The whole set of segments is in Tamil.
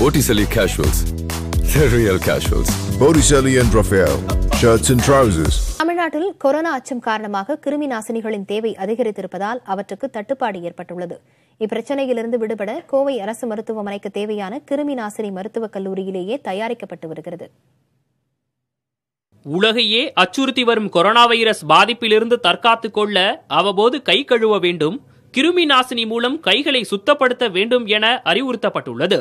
Botticelli Casuals. The real casuals. Botticelli and Raphael. Shirts and trousers. தமிழ்நாட்டில் கொரோனா அச்சம் காரணமாக கிருமி நாசினிகளின் தேவை அதிகரித்திருப்பதால் அவற்றுக்கு தட்டுப்பாடு ஏற்பட்டுள்ளது இப்பிரச்சனையிலிருந்து விடுபட கோவை அரசு மருத்துவமனைக்கு தேவையான கிருமி நாசினி மருத்துவக் கல்லூரியிலேயே தயாரிக்கப்பட்டு வருகிறது உலகையே அச்சுறுத்தி வரும் கொரோனா வைரஸ் பாதிப்பிலிருந்து தற்காத்து கொள்ள அவ்வப்போது கை கழுவ வேண்டும் கிருமி நாசினி மூலம் கைகளை சுத்தப்படுத்த வேண்டும் என அறிவுறுத்தப்பட்டுள்ளது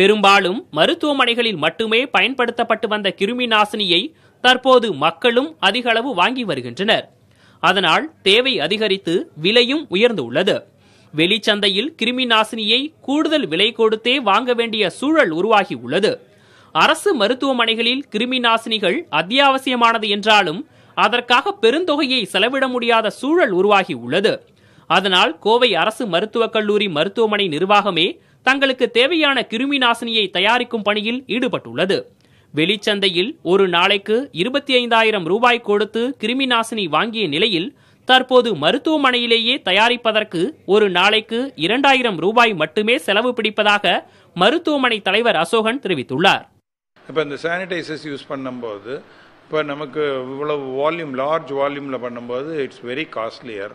பெரும்பாலும் மருத்துவமனைகளில் மட்டுமே பயன்படுத்தப்பட்டு வந்த கிருமி நாசினியை தற்போது மக்களும் அதிக அளவு வாங்கி வருகின்றனர் அதனால் தேவை அதிகரித்து விலையும் உயர்ந்துள்ளது வெளிச்சந்தையில் கிருமி நாசினியை கூடுதல் விலை கொடுத்தே வாங்க வேண்டிய சூழல் உருவாகி உள்ளது அரசு மருத்துவமனைகளில் கிருமி நாசினிகள் அத்தியாவசியமானது என்றாலும் அதற்காக பெருந்தொகையை செலவிட முடியாத சூழல் உருவாகி உள்ளது அதனால் கோவை அரசு மருத்துவக் கல்லூரி மருத்துவமனை நிர்வாகமே தங்களுக்கு தேவையான கிருமி நாசினியை தயாரிக்கும் பணியில் ஈடுபட்டுள்ளது வெளிச்சந்தையில் ஒரு நாளைக்கு இருபத்தி ஐந்தாயிரம் ரூபாய் கொடுத்து கிருமி நாசினி வாங்கிய நிலையில் தற்போது மருத்துவமனையிலேயே தயாரிப்பதற்கு ஒரு நாளைக்கு இரண்டாயிரம் ரூபாய் மட்டுமே செலவு பிடிப்பதாக மருத்துவமனை தலைவர் அசோகன் தெரிவித்துள்ளார் இப்போ இந்த சானிடைசர்ஸ் யூஸ் பண்ணும்போது இப்போ நமக்கு இவ்வளவு வால்யூம் லார்ஜ் வால்யூமில் பண்ணும்போது இட்ஸ் வெரி காஸ்ட்லியர்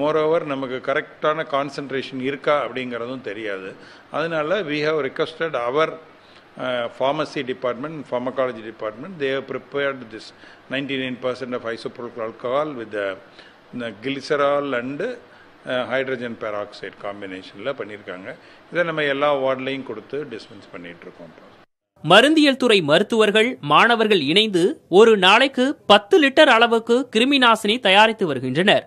மோரோவர் நமக்கு கரெக்டான கான்சன்ட்ரேஷன் இருக்கா அப்படிங்கிறதும் தெரியாது அதனால we have requested our pharmacy department pharmacology department they have prepared this ninety nine percent of isopropyl alcohol with glycerol and hydrogen peroxide காம்பினேஷனில் பண்ணியிருக்காங்க இதை நம்ம எல்லா வார்ட்லையும் கொடுத்து டிஸ்பென்ஸ் பண்ணிகிட்ருக்கோம் மருந்தியல் துறை மருத்துவர்கள் மாணவர்கள் இணைந்து ஒரு நாளைக்கு பத்து லிட்டர் அளவுக்கு கிருமி நாசினி தயாரித்து வருகின்றனர்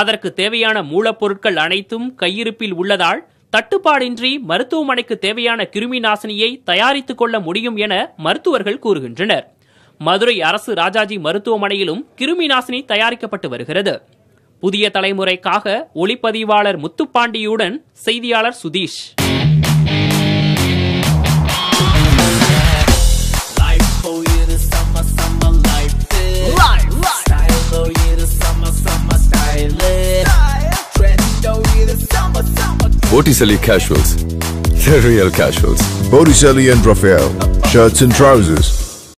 அதற்கு தேவையான மூலப்பொருட்கள் அனைத்தும் கையிருப்பில் உள்ளதால் தட்டுப்பாடின்றி மருத்துவமனைக்கு தேவையான கிருமி நாசினியை தயாரித்துக் கொள்ள முடியும் என மருத்துவர்கள் கூறுகின்றனர் மதுரை அரசு ராஜாஜி மருத்துவமனையிலும் கிருமி நாசினி தயாரிக்கப்பட்டு வருகிறது புதிய தலைமுறைக்காக ஒளிப்பதிவாளர் முத்துப்பாண்டியுடன் செய்தியாளர் Sudhish Botticelli Casuals. The real casuals. Botticelli and Raphael. Shirts and trousers.